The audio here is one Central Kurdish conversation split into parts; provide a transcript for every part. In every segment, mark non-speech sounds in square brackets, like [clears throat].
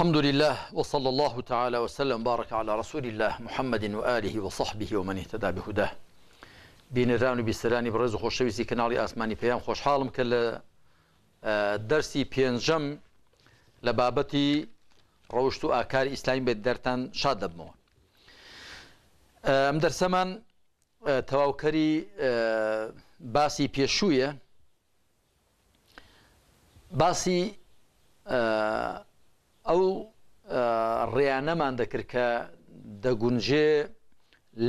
Elhamdülillah ve sallallahu teala ve sellem baraka ala Resulillah Muhammedin ve alihi ve sahbihi ve men ihteda bi hudah. بینێران و بیسەرانی بڕێز خۆشەویستی کەناڵی ئاسمانی پێیان خۆشحاڵم کە لە دەرسی پێنجەم لە بابەتی ڕەوشت و ئاکار ئیسلامی بێت دەرتان شاد دەبمەوە. ئەم دەرسەمان تەواوکەری باسی پێشوویە باسی ئەو ڕیانەمان دەکرد کە دەگونجێ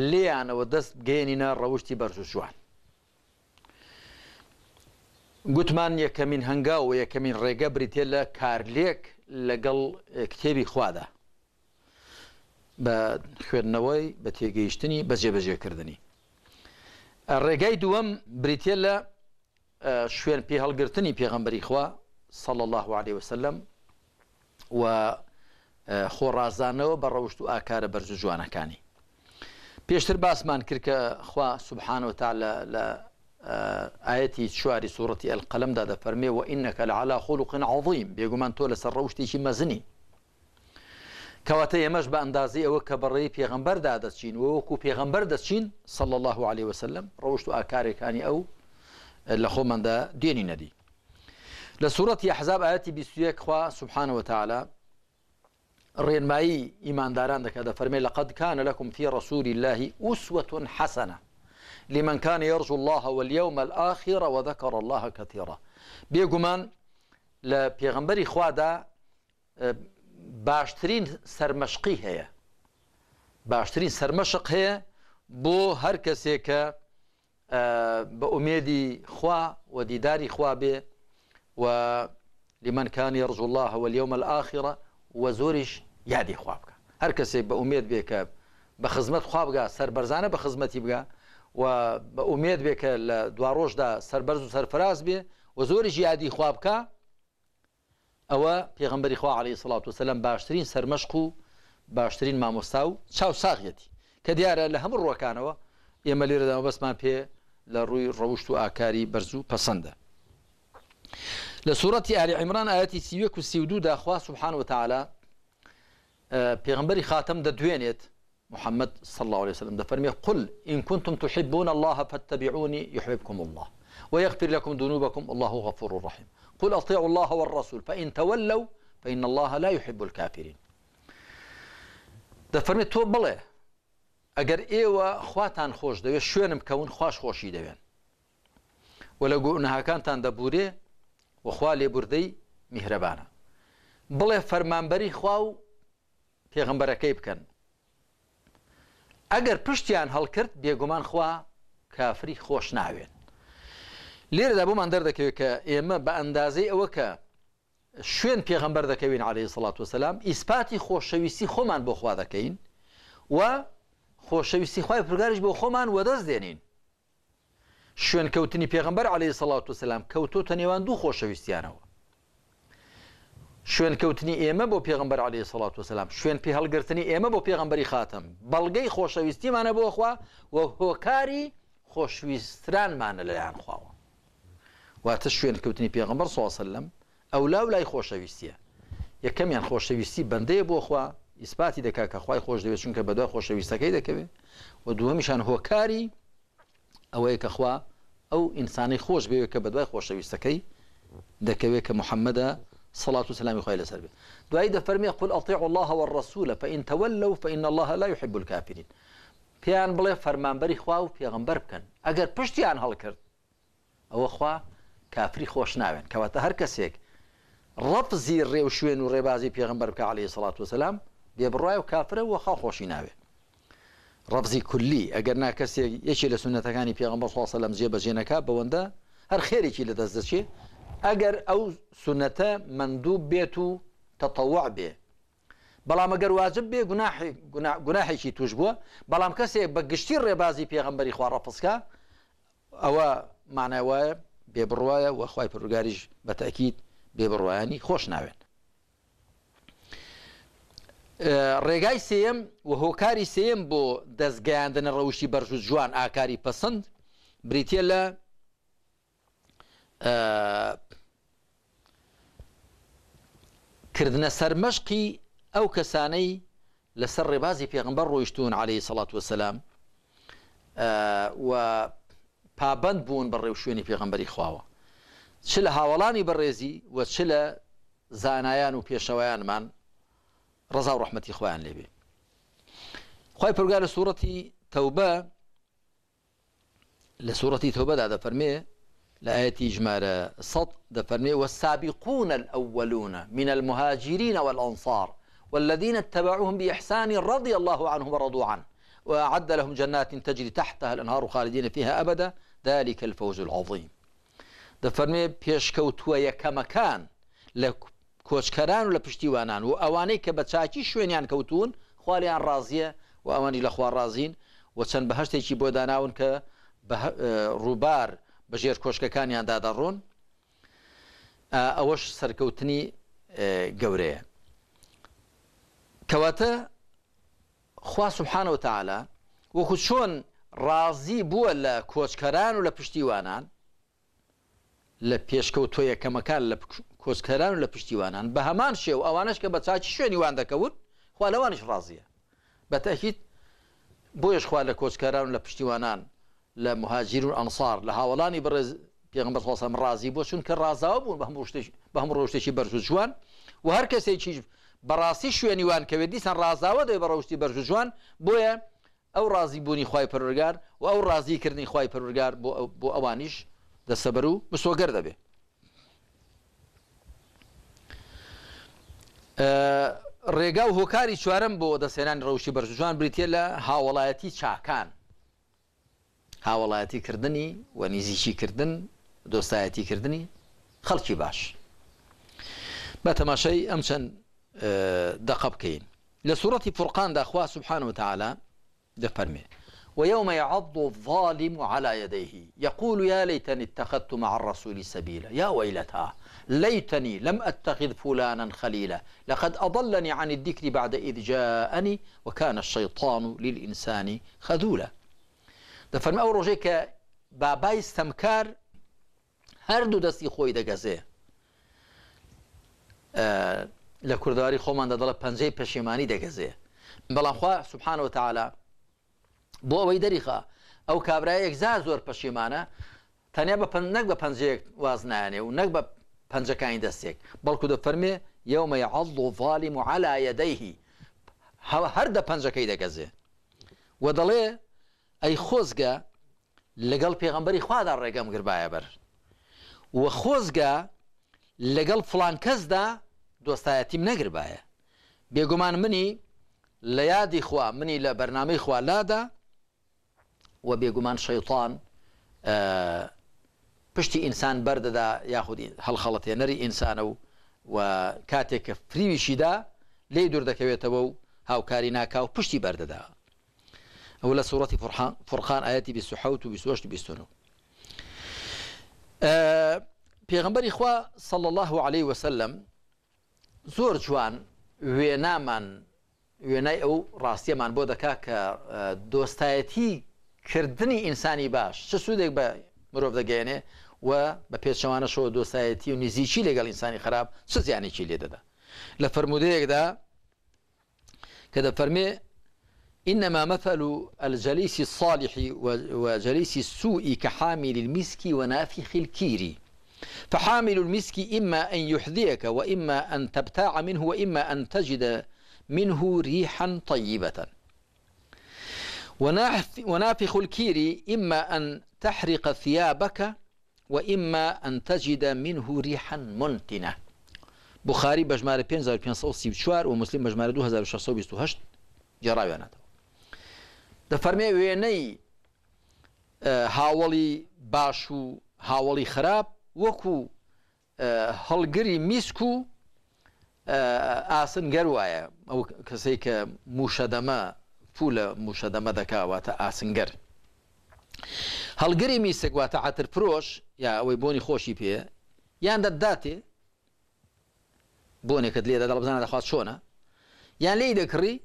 لێیانەوە دەست گەێنینە ڕەوشی بەرزوشوان گوتمان یەکەمین هەنگاو و یەکەمین ڕێگە بریتێ لە کارلێک لەگەڵ کتێبی خوادا بە خوێندنەوەی بە تێگەیشتنی بەجێبەجێکردنی ڕێگای دووەم بریتێ لە شوێن پێ هەڵگرتنی پێغەمبەری خوا سەڵ الله عليه وسلم و خۆڕازانەوە بە ڕەوشت و ئاکارە بەرز جوانەکانی پێشتر باسمان کرد کە خوا سبحانەوە تا لە ئاەتی چواری سوورەتی ئەل قەلمدا دەفەرمێ و ئینەکە لە علا خۆلوقن عظیم بێگومان تۆ لەسەر ڕەوشتێکی مەزنی کەواتە ئێمەش بە ئەندازی ئەوە کە بەڕێی پێغمبەردا دەچین وەکو پێغمبەر دەچین سەڵ الله عليه وسلم ڕەوشت و ئاکارێکانی ئەو لە خۆمەدا دێنی نەدی لسورة أحزاب آياتي بسيك خوا سبحانه وتعالى الرينمائي إيمان داران هذا فرمي لقد كان لكم في رسول الله أسوة حسنة لمن كان يرجو الله واليوم الآخر وذكر الله كثيرا بيقمان لبيغمبري دا آه، باشترين سرمشقي هي باشترين سرمشق هي بو هر که آه، بە امیدی خوا و دیداری خوا به ولمن كان يرجو الله واليوم الآخرة وزۆریش یادی خوا بکە هەر کەسێک بە ئومێت بێ کە بە خزمەت خوا بگە سربەرزانە بە خزمەتی بگە و بە ئومێت بێ کە لە دواڕۆژدا سربەرز و سەرفراز بێ و زۆریش یادی خوا بکە ئەوە پێغمبەری خوا عليه سلاات و سلام باشترین سەرمەشق و باشترین مامۆستا و چاو ساغەتی کە دیارە لە هەموو ڕوەکانەوە ئێمە لێرەدا بەسمان پێ لە ڕووی ڕەوشت و ئاکاری بەرز و پەسەندە لسورة آل عمران عیمران سيوك والسيودو دا أخوة سبحانه وتعالى وتعالا آه، خاتم دا دوينيت محمد صلى الله عليه وسلم فرمي قل إن كنتم تحبون الله فاتبعوني يحببكم الله ويغفر لكم ذنوبكم الله غفور رحيم قل أطيعوا الله والرسول فإن تولوا فإن الله لا يحب الكافرين فرمي تۆ بڵێ أجر ايوا خواتان خوش دەوێت شوێنم کەون خوش خۆشی ولو قلنا كانت عند دەبورێ وخوا لێبوردەی میهرەبانە بڵێ فەرمانبەری خوا و پێغمبەرەکەی بکەن ئەگەر پشتیان هەڵکرد بێگومان خوا کافری خۆش ناوێن لێرەدا بۆمان دەردەکەوێت کە ئێمە بە ئەندازەی ئەوە کە شوێن پێغمبەر دەکەوین عليه سڵات وسلام ئیسپاتی خۆشەویستی خۆمان بۆ خوا دەکەین و خۆشەویستی خی پرگارش بۆ خۆمان وەدەست دێنین شوێن کەوتنی پێغمبەر عليه سەڵات و سلام کەوتۆتە نێوان دوو خۆشەویستیانەوە شوێن کەوتنی ئێمە بۆ پێغمبەر عليه سەڵات و سلام شوێن پێ هەڵگرتنی ئێمە بۆ پێغمبەری خاتم بەڵگەی خۆشەویستیمانە بۆخوا وە هۆکاری خۆشویسترانمانە لەلایەن خواوە واتە شوێن کەوتنی پێغمبەر سوسلم ئەو لاو لای خۆشەویستیە یەکەمیان خۆشەویستی بەندەیە بۆخوا ئیسپاتی دەکا کە خخوای خۆش دەوێت چونکە بەدوای خۆشەویستەکەی دەکەوێت و دووەمیشان هۆکاری ئەوەیە کە خوا ئەو ئینسانی خۆش بوێ کە بە دوای خۆشەویستەکەی دەکەوێت کە محمد صلاة وسلام خوي دوي دعاء فرمي قل أطيعوا الله والرسول فإن تولوا فإن الله لا يحب الكافرين پیان فرمان بري خوا و پێغمبەر بکەن ئەگەر پشتیان هەڵکرد ئەوە خوا کافری خۆش ناوێن کەواتە هەر کەسێک ڕەفزی رفزي شوێن و ڕێبازی پێغمبەر عليه الصلاه والسلام بێ بڕای وخا کافرە وەخوا ڕبزی کولی ئەگەر نا کەسێک یەکی لە سونەتەکانی پێغمبەر خواستە لەم جێ بەژێنەکە بەوەندە هەر خێرێکی لە دەست دەچێ ئەگەر ئەو سونەتە مندوب بێت و تەتەوع بێ بەڵام ئەگەر واجب بێ گوناحێکی توش بووە بەڵام کەسێک بە گشتی ڕێبازی پێغمبەری خواڕەپسکە ئەوە مانایوایە بێبڕواایە وەخوای پرگاریش بە تاکیید بێبڕوایانی خۆش ناوێن ڕێگای سێم و هۆکاری سێم بۆ دەستگەیاندنە ڕەوشی بەرز و جوان ئاکاری پەسەند بریتە لە کردنە سەرمەشقی ئەو کەسانەی لەسەر ڕێبازی پێغمبەر ڕۆیشتون عليهەی سەڵات وسلام و پابند بوون بە ڕێو شوێنی پێغمبەری خواوە چ لە هاوڵانی بەڕێزی و چ لە زانایان و پێشەوەیانمان رضا و ڕحمەتی خۆیان لێبێ خی پرگا لە سوورەتی توبه لە سوورەتی تەوبەدا دەفەرمێ لە ئاەتی ژمارە سەد والسابقون الأولون من المهاجرين والأنصار والذين اتبعوهم بإحسان رضي الله عنهم ورضوا عنه وأعد لهم جنات تجري تحتها الأنهار خالدين فيها أبدا ذلك الفوز العظيم دەفەرمێ پێشکەوتووە یەکەمەکان لك کۆچکەران و لە پشتیوانان و ئەوانەی کە بە چاکی شوێنیان کەوتون خالیان ڕازیە و ئەوانی لە خوارازین و چەند بە هەشتێکی بۆ داناون کە ڕووبار بەژێر کۆشکەکانیان دادەڕۆن ئەوەش سەرکەوتنی گەورەیە کەواتە خوا سبحانە وتعاالە وەکو چۆن ڕازی بووە لە کۆچکەران و لە پشتیوانان لە پێشکەوت تۆ یەکەمەکان لە کۆسکەران لە پشتیوانان بە هەمان شێو ئەوانش کە بە چاچی شوێنی وان دەکەوت خوا لەوانش ڕازیە بەتەهیت بۆیش خوا لە کۆچکاران لە پشتیوانان لە مهاجیر و ئەنسار لە هاوڵانی بەڕێز پێغمبەر خۆسەم ڕازی بۆ چون کە ڕازاوە بوون بە هەم ڕۆشتێکی بەرز جوان و هەر کەسێکی بەڕاستی شوێنیوان کەوێت دیسان ڕازاوە دەی بە ڕەشتی بەرز جوان بۆیە ئەو ڕازی بوونی خی پەرگار و ئەو ڕازیکردنی خی پەرگار بۆ ئەوانیش دەسەبەر و مسۆگەر دەبێت ڕێگا و هۆکاری چوارم بۆ دەسێنان ڕەوشی بەرزجوان بریتە لە هاوڵایەتی چاکان هاوڵایەتی کردنی و نزیشیکردن دۆستایەتی کردنی خەڵکی باش بە تەماشەی ئەم چەند دەق بکەین لە سوەتی فرقاندا خوا سبحان وتعاالە دەفەرمێ ويوم يعض الظالم على يديه يقول يا ليتني اتخذت مع الرسول سبيلا يا ويلتها ليتني لم أتخذ فلانا خليلا لقد أضلني عن الذكر بعد إذ جاءني وكان الشيطان للإنسان خذولا دەفەرمە ئەو ڕۆژێککە بابای ستەمکار هەردوو دەستی خوي دەگەزێ لكرداري کوردداری خۆمان دەدەڵە پەنجەی پەشێمانی دەگەزێ بەڵامخوا سبحانه وتعالى بۆ ئەوەی دەریخە ئەو کابراەیەکزا زۆر پەشیمانە تەنیا بە نەک بە پنجەیەک وازنانێ و نەک بە پنجەکانی دەستێک بەڵکو دە فەرمێ یومە عەڵ و ڤالی معالایەدەیهی هەردە پنجەکەی دەگەزێ و دەڵێ ئەی خۆزگە لەگەڵ پێغمبەری خوادا ڕێگەم گربایە بەر و خۆزگە لەگەڵ فلان کەسدا دۆستایەتیم نەگربایە بێگومان منی لە یادی خوا منی لە بەرنامەی خوالادا و بێگومان شەیطان پشتی ئینسان بەردەدا یاخود هەڵخەڵەتێنەری ئینسانە و و کاتێک کە فریویشیدا لی دوور دەکەوێتەوە و هاوکاری ناکاو پشتی بەردەدا ئەو لە سوورەتی فرخان ئاەتی 28 و 29 پێغمبەری خوا صل الله عليه وسلم زۆر جوان وێنامان وێنای ئەو ڕاستیەمان بۆ دەکا کە دۆستایەتی کردنی انساني باش چه سوودێک بە مرۆڤ دەگەیەنێ و بە پێچەوانە شەوە دۆسایەتی و نزییکی لەگەڵ ئینسانی خراپ چ زیانێکی لێ دەدا لە فرەرمودەیەکدا کە دە فرمي إنما مثل الجليس الصالح وجليس السوء كحامل المسك ونافخ الكير فحامل المسك إما أن يحذيك وإما أن تبتاع منه وإما أن تجد منه ريحا طيبة ونافخ الكير إما أن تحرق ثيابك وإما أن تجد منه ريحا منتنة بخاري بجمار 5534 ومسلم بجمار 2628 جراوانات دەفەرمێ وێنەی هاوڵی باش و هاوڵی خراپ وەکو هەڵگری میسک و ئاسن گەر وایە ئەو کەسێک کە موشەدەمە پول لە موشەدەمە دەکاواتە ئاسنگەر. هەڵگەری میسەگواتە عاتر فرۆش یا ئەوەی بۆنی خۆشی پێ یان دەداتێ بۆنێکت لێ دەدا بزانە دەخوات چۆنە یان لی دەکڕی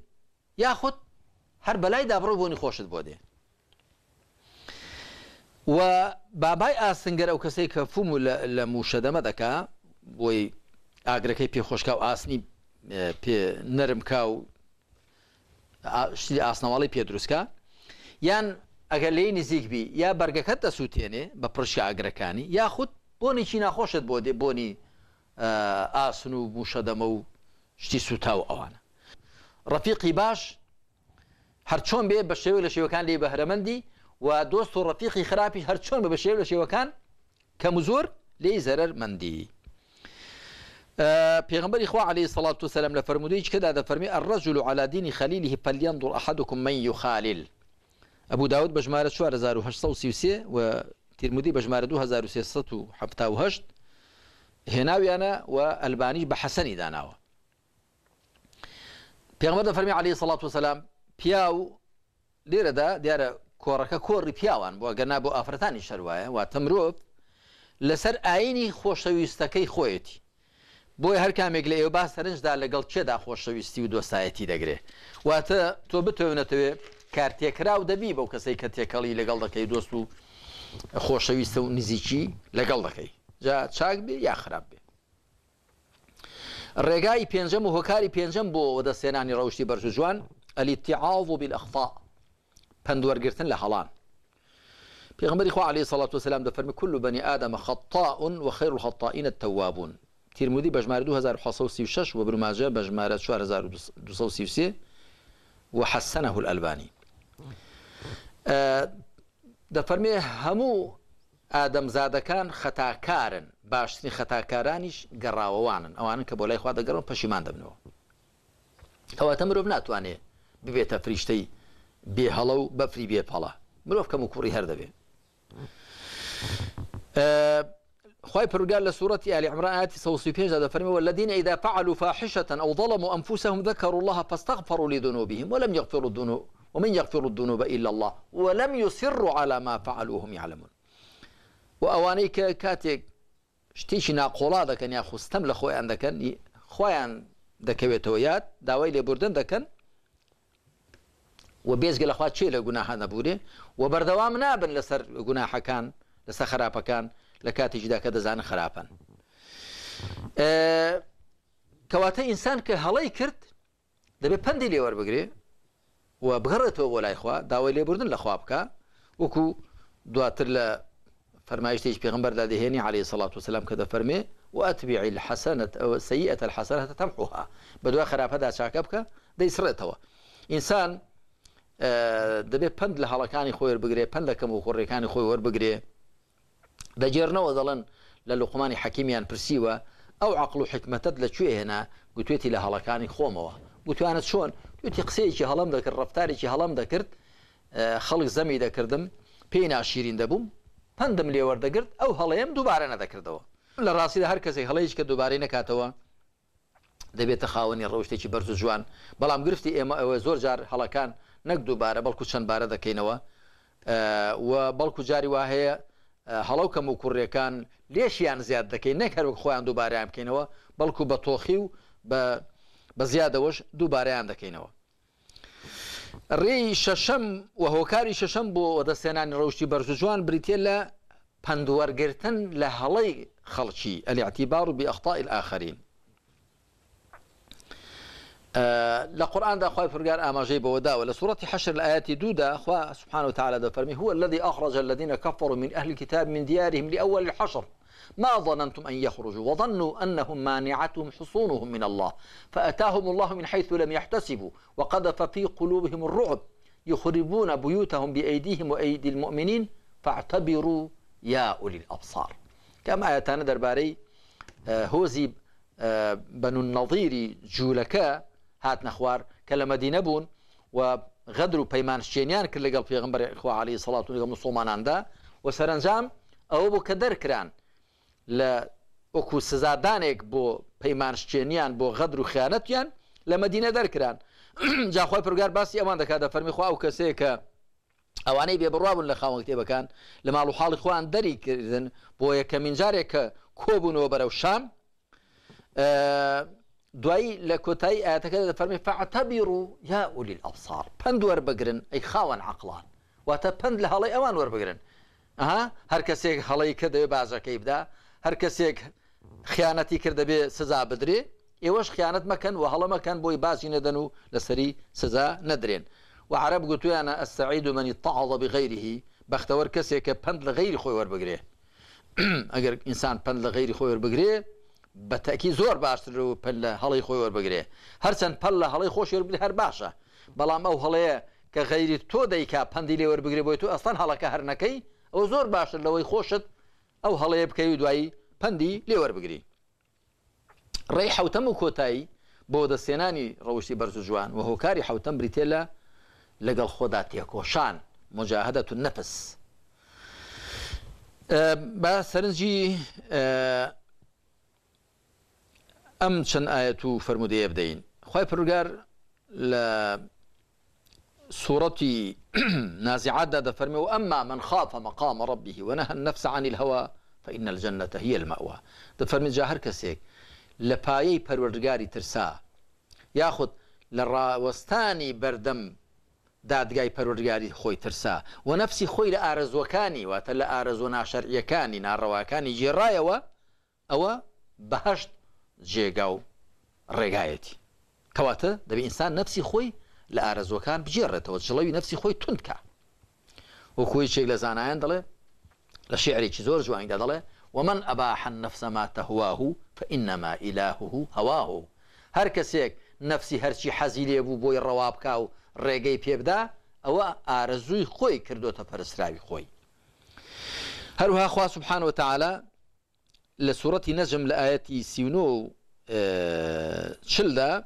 یاخود هەر بەلای دابڕۆ بۆنی خۆشت بۆ دێ و بابای ئاسنگەر ئەو کەسەی کە فوم لە موشەدەمە دەکا بۆی ئاگرەکەی پێخۆشکا و ئاسنی نەرم کا و شتی ئاسنەواڵی پێدروستکە یان ئەگەر لی نزیک بی یا بەرگەکەت دەسووتێنێ بە پرشی ئاگرەکانی یا خودود بۆنیی ناخۆشت بۆ دێ بۆنی ئاسن و بوشەدەمە و شتی سوتا و ئەوانە ڕەفیقی باش هەرچۆن بێ بە شێوە لە شێوەکان لێ بەهرەمەندی و دۆست و ڕەفیقی خراپی هەرچۆن بە بە شێو لە شێوەکان کەم زۆر لێی زەرەر مندی آه، پیغمبر اخوا علیه الصلاه والسلام لفرمودی چې کدا د فرمی الرجل على دين خليله فلينظر احدكم من يخالل ابو داود بجماره 4833 و ترمذی بجماره 2378 هناوی انا و والباني بحسني داناوه پیغمبر د فرمی علیه الصلاه والسلام پیاو لێرە دا دیارە کورکه کۆڕی پیاوان بو گەنا بۆ ئافرەتانی شەروایە و تمروف لسر ئاینی خوشویستکی خویتی بۆی هەر کامێک لە ئێوە با سەرنجدا لەگەڵ چێدا خۆشەویستی و دۆسایەتی دەگرێت واتە تۆ بتوێنێتەوێ کارتێکراو دەبی بەو کەسەی کە تێکەڵی لەگەڵ دەکەی دۆست و خۆشەویستە و نزیکی لەگەڵ دەکەی جا چاک بێ یا خراپ بێ ڕێگای پێنجەم و هۆکاری پێنجەم بۆ دەستێنانی ڕەوشی بەرز جوان ئەلیتیعاو و بیلەخفا پندوەرگرتن لە هەڵان پیغمبري خو عليه الصلاة والسلام دفرمي كل بني آدم خطاء وخير الخطائين التوابون تیرمودی بەژمار 1936 و بروماژە بەژمارە 1933 و حەسەنە هول ئەلبانی دەفەرمێ هەموو ئادەمزادەکان خەتاکارن باشترین خەتاکارانیش گەڕاوەوانن ئەوانن کە بۆ لای خوا دەگەڕم پەشیمان دەبنەوە ئەوەتە مرۆڤ ناتوانێ ببێتە فریشتەی بێهڵە و بەفری بێپەڵە مرۆڤ کەم و کوڕی هەر دەبێت خوي برجال لسورة آل عمران آيات سوصي جدا فرمي والذين إذا فعلوا فاحشة أو ظلموا أنفسهم ذكروا الله فاستغفروا لذنوبهم ولم يغفروا الذنوب ومن يغفر الذنوب إلا الله ولم يصروا على ما فعلوا هم يعلمون وأوانيك كاتك شتيش ناقولا دكن يا خستم لخويان عن خويان ويتويات داوي لبردن دكن وبيزق الأخوات شيء لجناح نبوده وبردوام نابن لسر جناح كان لسر كان لە کاتیشدا کە دەزانن خراپەن کەواتە ئینسان کە هەڵی کرد دەبێت پندی لێ وەربگرێ و بگەڕێتەوە بۆ لایخوا داوای لێبوردن لە خواب بکە وەکو دواتر لە فەرمایشتێک پێغمبەردا دەهێنی عليه سلاات وسلام کە دەفەرمێ واتبیعی حەسەنت ئەو سەیئەت الحەسەنەتە تەمحوها بە دوای خراپەدا چاکە بکە دەیسڕێتەوە ئینسان دەبێت پند لە هەڵەکانی خۆی بگرێ پندەکەم و خوڕێکانی خۆی وەربگرێ بەجێرنەوە دەڵن لە لوقمانی حەکیمیان پرسیوە ئەو عقل و حکمتت لەکوێ هێنا گوتوێتی لە هەڵەکانی خۆمەوە گوتوانت چۆن توێتی قسەیەکی هەڵم دەکرد ڕفتارێکی هەڵم دەکرد خەڵک زەمی دەکردم پێی ناشیرین دەبووم پندم لێوەردەگرت ئەو هەڵەیەم دووبارە نەدەکردەوە لە ڕاستیدا هەر کەسێک هەڵەیەش کە دووبارەی نکاتەوە دەبێتە خاوەنی ڕەوشتێکی بەرز و جوان بەڵام گرفتی ئێمە ئەوە زۆر جار هەڵەکان نەک دووبارە بەڵکو چەند بارە دەکەینەوە و بەڵکو جاری وا هەیە هەڵەو کەم و کوڕیەکان لێشیان زیاد دەکەی نەکەرک خۆیان دووباریان بکەینەوە بەڵکو بە تۆخی و بە زیادەوەش دووباریان دەکەینەوە. ڕێی شەشەم و هۆکاری شەشەم بۆ دەستێنانی ڕەوشی بەرزجوان بریتێ لە پندوەرگرتن لە هەڵی خەڵکی ئەلیعتیبار و بی ئەختا ئاخرین. آه، دا قورآاندا خی آما جيب ودا ولا سورة حشر الآيات دودا خواه سبحانه وتعالى دا فرمي هو الذي أخرج الذين كفروا من أهل الكتاب من ديارهم لأول الحشر ما ظننتم أن يخرجوا وظنوا أنهم مانعتهم حصونهم من الله فأتاهم الله من حيث لم يحتسبوا وقذف في قلوبهم الرعب يخربون بيوتهم بأيديهم وأيدي المؤمنين فاعتبروا يا أولي الأبصار كم آياتان درباري آه، هوزي آه، بنو النظير جولكا هات نەخوار کە لە مدینە بوون و غەدر و پەیمانشتێنیان کرد لەگەڵ پێغمبەرخوا علی سەڵات لەگە مسلماناندا و سەرنجام ئەوە بۆ کە دەرکران لە وەکو سزادانێک بۆ پەیمانشتێنیان بۆ غەدر و خیانەتیان لە مدینە دەرکران [clears throat] جاخوای پرگار باسی ئەوان دەکات دە فەرمی خوا و کەسێک کە ئەوانەی بێ بڕوابوون لە خاوە کتێبەکان لە ماڵ و حاڵی خوان دەری کردن بۆ یەکەمین جارێک کە کۆبوونەوە بەرەو شام دوای لە کۆتایی ئاەتەکە دەفەرمی فعتەبیر و یا ئولی ئەفسار پند وەربگرن ئەی خاوەن عقلان واتە پند لە هەڵی ئەوان وەربگرن ئەها هەر کەسێک هەڵی کە دەوێ بازەکەی بدا هەر کەسێک خیانەتی کردەبێ سزا بدرێ ئێوەش خیانەت مەکەن و هەڵە مەکەن بۆی بازی نەدەن و لەسەری سزا نەدرێن و عرب انا ئەسعید من منی تەعڵە بختور بەختەوەر کەسێکە پند لە غیری خۆی وەربگرێ [clears throat] ئەگەر ئینسان پند لە غیری خۆی وەربگرێ بەتەکی زۆر باشتر و پل لە هەڵی خۆی وەربگرێ هەرچەند پەل لە هەڵی خۆش وەربگری هەر باشە بەڵام ئەو هەڵەیە کە غەیری تۆ دەیکا پندی لێ وەربگری بۆی تو ئەستان هەڵەکە هەرنەکەی ئەو زۆر باشتر لەوەی خۆشت ئەو هەڵەیە بکەی و دوایی پندی لێ وەربگری ڕێی حوتەم و کۆتایی بۆ دەستێنانی ڕەوشی بەرز جوان و هۆکاری حوتەم بریتێ لە لەگەڵ خۆدا تێکۆشان مجاهدە تو نەپس بە سەرنجی ام چن آیتو آية فرموده فرەرمودەیە بدەین خی پرگار لە [clears throat] نازعات داده دەفەرمێ و ئەمما من خاف مقام ربه و هەن نفس عن الهوا فإن الجنة هي المأوى دەفەرمێ جا هەر کەسێک لە پایەی ترسا یاخود لە ڕاوەستانی بەردەم دادگای پەروەردگاری خۆی ترسا و نفسی خۆی لە ئارزوەکانی واتە لە ئارزۆ ناشەرعیەکانی ناڕەواکانی و او بهشت جێگا و ڕێگایەتی کەواتە دەبێت ئینسان نفسی خۆی لە ئارەزۆکان بجێڕێتەوە جڵەوی نفسی خۆی تونکە وەکوی شێک لە زانایان دەڵێ لە شێعرێکی زۆر جوانیدا دەڵێ ومن ئەباحن نفسەماتە هواه فئینەما ئیلاهوه هەواه هەر کەسێک نفسی هەرچی حەزی لێ بوو بۆی ڕەوا بک و ڕێگەی پێبدا ئەوە ئارەزووی خۆی کردوتە پەرسراوی خۆی هەروها خوا سبحان وتعاالە لسورة نجم لآيات سيونو آه، شلدا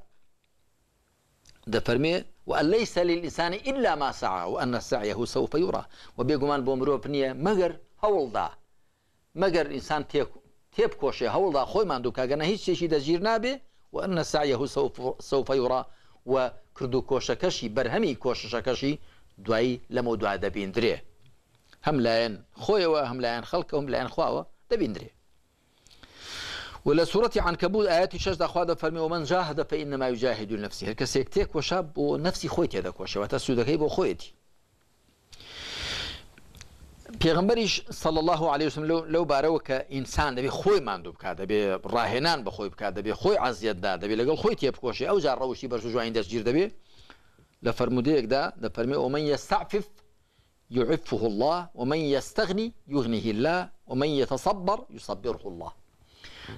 دفرمي فرمي وأن ليس للإنسان إلا ما سعى وأن سعيه سوف يرى وبيقمان بومرو بنية مغر هول دا مغر إنسان تيكو تيب كوشي هول دا خوي ماندو كاقنا هيش شيشي دا جير نابي وأن سعيه سوف, سوف يرى وكردو كوشا كشي برهمي كوشا كشي دوایی لەمە دوا دەبیندرێ هەم لایەن خۆیەوە هەم لایەن خەڵکە لاين خواه دا بيندري ولا سورة عنكبوت آياتي شجد أخوادا فرمي ومن جاهد فإنما يجاهد لنفسه هل سيكتيك وشاب ونفسي هذا هذاك وشاب وتسودكي وخويتي پێغمبەریش صلى الله عليه وسم لو باروك إنسان ئینسان دەبێ خۆی ماندوو راهنان دەبێ ڕاهێنان بەخۆی بکات دەبێ خۆی عزیەتدا دەبێ لەگەڵ خۆی تێبکۆشی او جار ڕەوشی بەرژژوین دەستگیر دەبێ دا فەرمودەیەکدا دەفەرمێ ومن يستعفف يعفه الله ومن يستغني يغنيه الله ومن يتصبر يصبره الله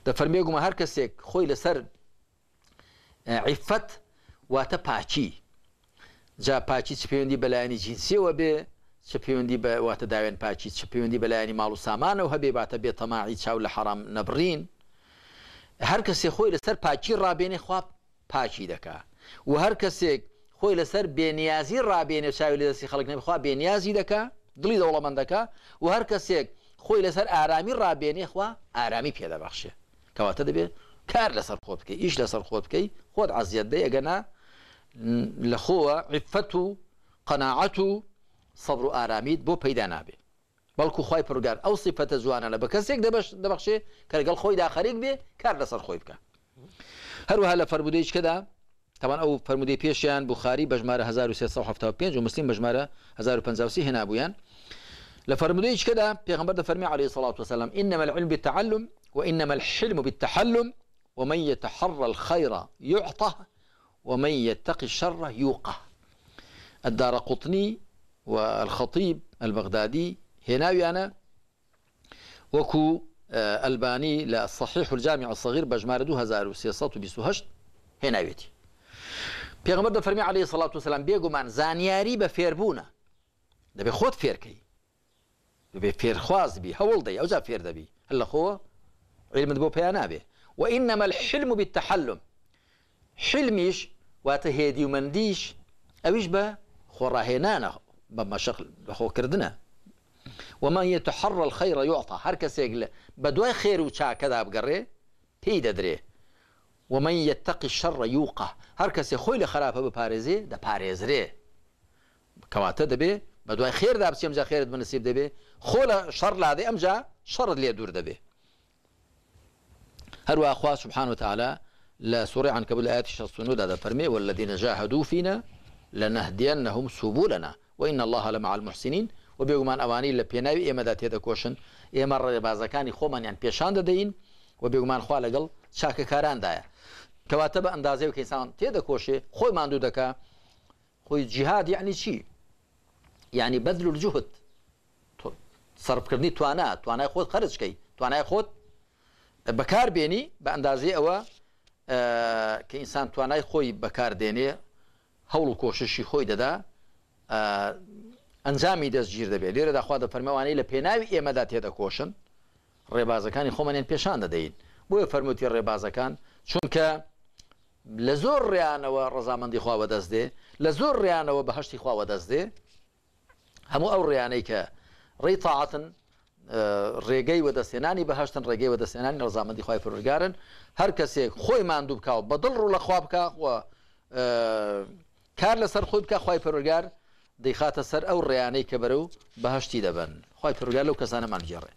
دە فەرمێگومە هەر کەسێک خۆی لەسەر عیفەت واتە پاچی جا پاچی چ پەیوەندی بەلایانی جینسیەوە بێ چه پەیوەندی بەواتە داوێن پاچی چه پەیوەندی بەلایانی ماڵ و سامانەوە هەبێ باتە بێ تەماعی چاو لە حەرام نەبڕین هەر کەسێک خۆی لەسەر پاچی ڕابێنێ خواب پاچی دکا و هەر کەسێک خۆی لەسەر بێنیازی ڕابێنێ چاوی لە دەستی خەڵک نەبخوا بێنیازی دکا دڵی دەوڵەمەندەکە و هەر کەسێک خۆی لەسەر ئارامی ڕابێنێ خوا ئارامی پێدەبەخشێ کەواتە دەبێت کار لەسەر خۆ بکەی ئیش لەسەر خۆ بکەی خۆت عزیەتدەی ئەگەنا لە خۆوە عفەت و قەناعەت و سەبر و ئارامیت بۆ پەیدا نابێ بەڵکو خی پرگار ئەو سیفەتە جوانە لە بە کەسێک دەبخشێ کەگەڵ خۆی داخەرێک بێ کار لەسەر خۆی بکە هەروەها لە فەرمودەی کەدا تاوان ئەو فەرمودەی پێشیان بخاری بەژمارە 1975 و مسلیم بەژمارە 1950 هێنابوویان ايش كده پیغمبر ده فرمي عليه الصلاة والسلام إنما العلم بالتعلم وإنما الحلم بالتحلم ومن يتحرى الخير يعطى ومن يتقي الشر يوقى الدار قطني والخطيب البغدادي هناوي أنا وكو آه، الباني لصحيح الجامع الصغير بجمار دو هزار وسياسات وبيسوهشت هناويتي پیغمبر ده فرمي عليه الصلاة والسلام بيگمان زانياري بفيربونه ده بخود فيركي فير خواز بي هول دي او ئەوجا فير دبي هەل لە علم دبو بي انا بي وإنما الحلم بالتحلم حلميش واتە هێدی و با خورا هنانا بما شغل بخو كردنا ومان يتحرى الخير يعطى هەر کەسێک لە بە دوای خێر و چاکەدا بگەڕێ پێی ومن يتقي الشر يوقه هەر کەسێ خۆی لە خراپە بپارێزێ دەپارێزرێ کەواتە دەبێ بە دوای خێردا بچێمجا خێرت بنسیب دەبێ خۆ لە شەڕ لادێ ئەمجا شەڕت لێ دوور دەبێ هەروە خوا سبحان و تعالا لە سوڕی عنکەبل ئاەتی شدا دەفەرمێ والذین جاهدوا فينا لنهدينهم سبلنا وإن الله لمع المحسنين و بێگومان ئەوانی لە پێناوی ئێمەدا تێدەکۆشن ئێمە ڕێبازەکانی خۆمانیان پێشان دەدەین و بێگومان خوا لەگەڵ چاکەکاراندایە کەواتە بە ئەندازەی و کەسان تێدەکۆشێ خۆی ماندوو دەکا خۆی جیهاد یعنی چی یعنی بەدل جوهت سرفکردنی توانە توانای خۆت خرجکەی توانای خۆت بەکار بێنی بە ئەندازی ئەوە کە ئینسان توانای خۆی بەکاردێنێ هەوڵ و کۆششی خۆی دەدا ئەنجامی دەستگیر دەبێت لێرە داخوا دە فەرمەوانەی لە پێناوی ئێمەدا تێدەکۆشن ڕێبازەکانی خۆمانێن پێشان دەدەین بۆیە فەرموتی ڕێبازەکان چونکە لە زۆر ڕیانەوە ڕزامەندی خواوە دەست دێ لە زۆر ڕیانەوە بە هەشتی خواوە دەست دێ هەموو ئەو ڕیانەی کە ڕێی تاعاتن ڕێگەی وەدەستێنانی بەهشتن ڕێگەی وەدەستێنانی ڕزامەندی خی فرگارن هەر کەسێک خۆی ماندوو بکاو بەدڵ ڕوو لە خواب بکوە کار لەسەر خۆی بکە خی پرۆگار دەیخاتە سەر ئەو ڕیانەی کە بەرە و بەهشتی دەبن خی پرۆگار لەو کەسانەمان گێڕێ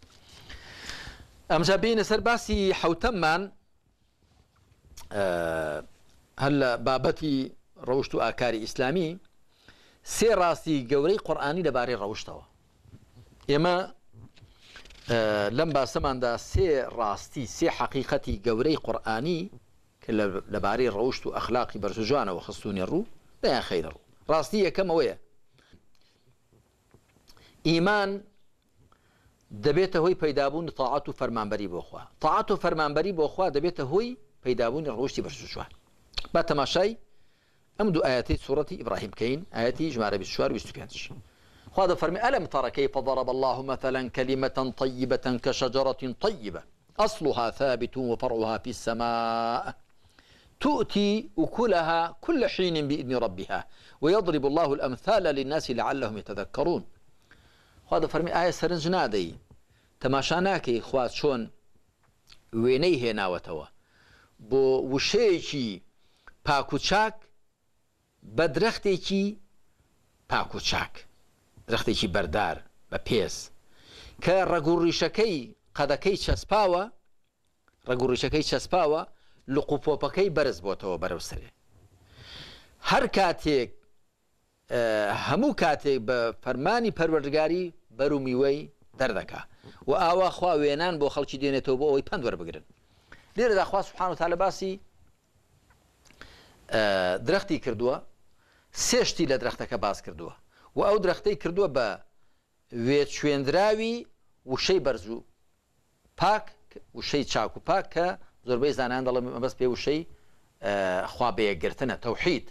ئەمجا بینە سەر باسی حوتەممان هەر لە بابەتی ڕۆشت و ئاکاری ئیسلامی سێ ڕاستی گەورەی قورآانی لەبارەی ڕەوشتەوە ئێمە لەم باسەماندا سێ ڕاستی سێ حەقیقەتی گەورەی قورآانی کە لەبارەی ڕەوشت و ئەخلاقی بەرزجوانەوە خستونی ڕوو دەیان خەیرە ڕوو ڕاستی یەکەمەوەیە ئیمان دەبێتە هۆی پەیدابوونی تاعات و فەرمانبەری بۆخوا تاعات و فەرمانبەری بۆخوا دەبێتە هۆی پەیدابوونی ڕۆشتی بەرزجوان با تەماشای أمد آياتي سورة إبراهيم كين آياتي جمعة بالشوار ويستبيانش هذا فرمي ألم ترى كيف ضرب الله مثلا كلمة طيبة كشجرة طيبة أصلها ثابت وفرعها في السماء تؤتي أكلها كل حين بإذن ربها ويضرب الله الأمثال للناس لعلهم يتذكرون هذا فرمي آية سرنج نادي تماشاناكي خوات شون وينيه ناوتوا بو وشيشي پاکوچاک بە درەختێکی پاک و چاک درەختێکی بەردار بە پێس کە ڕگوڕیشەکەی قەدەکەی چەسپاوە ڕگوڕیشەکەی چەسپاوە لقوپۆپەکەی بەرز بۆتەوە بەرەو سرێ هەر کاتێک هەموو کاتێک بە فەرمانی پەروەردگاری بەرو میوەی دەردەکا و ئاوا خوا وێنان بۆ خەڵکی دێنێتەوە بۆ ئەوەی پند وەربگرن لێرەدا خوا سوحان و تالە باسی درەختی کردووە سێشتی لە درەختەکە باز کردووە و ئەو درەختەی کردووە بە وێت شوێنراوی وشەی بەرز و پاک وشەی چاک و پاک کە زۆربەی زانان دەڵێ بەس پێ وشەی خوابەیەگرتنە تەوحید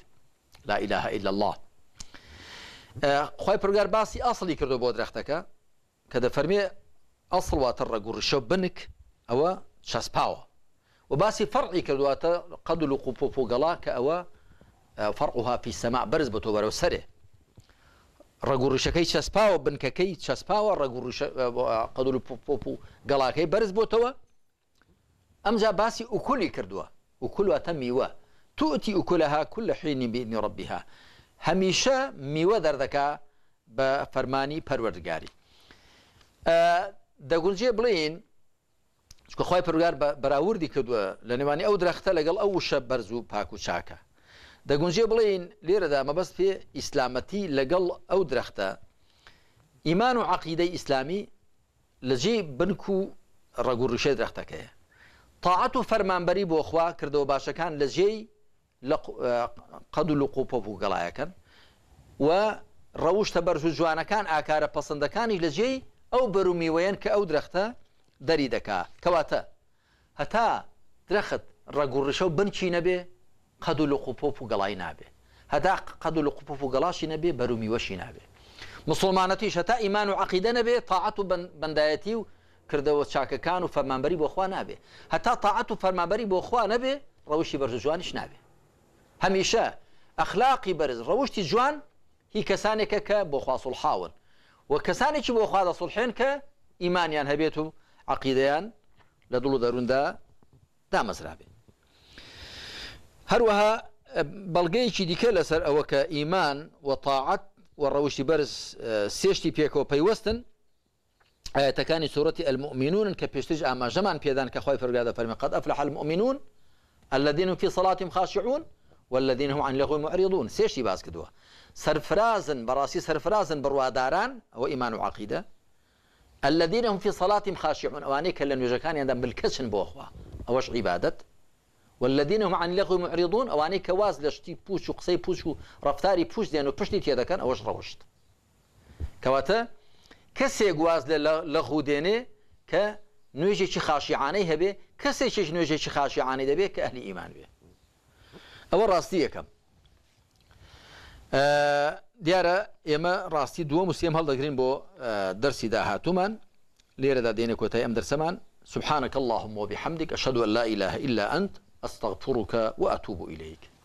لا ئیلاها إلا الله خی پرگار باسی ئاسڵی کردو بۆ درەختەکە کە دەفەرمێ ئەسڵواتە ڕگوڕشە بنک ئەوە چەسپاوە و باسی فەرقی کردواتە قەدل و قوپۆپۆگەڵا کە ئەوە فەرقها پی سەما بەرز بە تۆ بەرەو سەرێ ڕگوڕشەکەی چەسپاوە بنکەکەی چەسپاوە قەدول پۆپ و گەڵاکەی بەرز بۆتەوە ئەمجا باسی ئوکولی کردووە وکلواتە میوە توتی ئوکلها کل لە حینی بینی ڕبیها هەمیشە میوە دەردەکا بە فەرمانی پەروەردگاری دەگونجێ بڵین چکەخوای پرگار بەراوردی کردووە لە نێوانی ئەو درەختە لەگەڵ ئەو شە بەرز و پاک و چاکە دەگونجێ بڵین لێرەدا مەبەست پێ ئیسلامەتی لەگەڵ ئەو درەختە ئیمان و عقیدەی ئیسلامی لەجێ بنک و ڕگوڕشێ درەختەکەیە تاعات و فەرمانبەری بۆ خوا کردەوە باشەکان لە جێی قەد و لقوپۆ و گەڵایەکەن و ڕەوشتە بەرز و جوانەکان ئاکارە پەسەندەکانی لە جێی ئەو بەرومیوەیەن کە ئەو درەختە دەری دەکا کەواتە هەتا درەخت ڕگوڕشە و بنچی نەبێ قەد و لقوپۆپ و گەڵای نابێ هەدا قەد و لقوپۆپ و گەڵاشی نەبێ بەرومی وەشی نابێ مسلمانەتی شەتا ئیمان و عقیدە نەبێ تاعات و بەندایەتی و کردەوە چاکەکان و فەرمانبەری بۆخوا نابێ هەتا تاعات و فەرمانبەری بۆخوا نەبێ ڕەوشی بەرزجوانیش نابێ هەمیشە ئەخلاقی بەرز ڕەوشی جوان هی کەسانێکە کە بۆخوا سڵحاون و کەسانێکی بۆخوا دەسڵحێن کە ئیمانیان هەبێت و عقیدەیان لە دڵ و دەروندا دامەزرابێت هروها آه، بەڵگەیەکی دي لەسەر ئەوە کە ئیمان و تاعات و سيشتي بيكو بيوستن پێکەوە سورة المؤمنون كبيشتج اما ئاماژەمان پێدان کە خۆی فرمي قد افلح المؤمنون الذين في صلاتهم خاشعون والذين هم عن لغو معرضون سيشتي باز كدوا سرفرازن براسي سرفرازن برواداران او ايمان وعقيده الذين هم في صلاتهم خاشعون اواني كلن وجكان يندم بالكشن بوخوا اوش عبادت والذين هم عن لغو معرضون او اواني كواز لشتي بوش وقصي بوش ورفتاري بوش ديانو بشتي تيدا كان اوش روشت كواتا كسي قواز لغو ديني ك نويجي شي عاني هبي كسي شي نوجي شي عاني دبي كأهل إيمان بي أول راستي كم آه ديارة إما راستي دو مسيم هل دقرين بو آه درسي دا هاتومان ليرة دا ديني كوتاي أم من سبحانك اللهم وبحمدك أشهد أن لا إله إلا أنت أستغفرك وأتوب إليك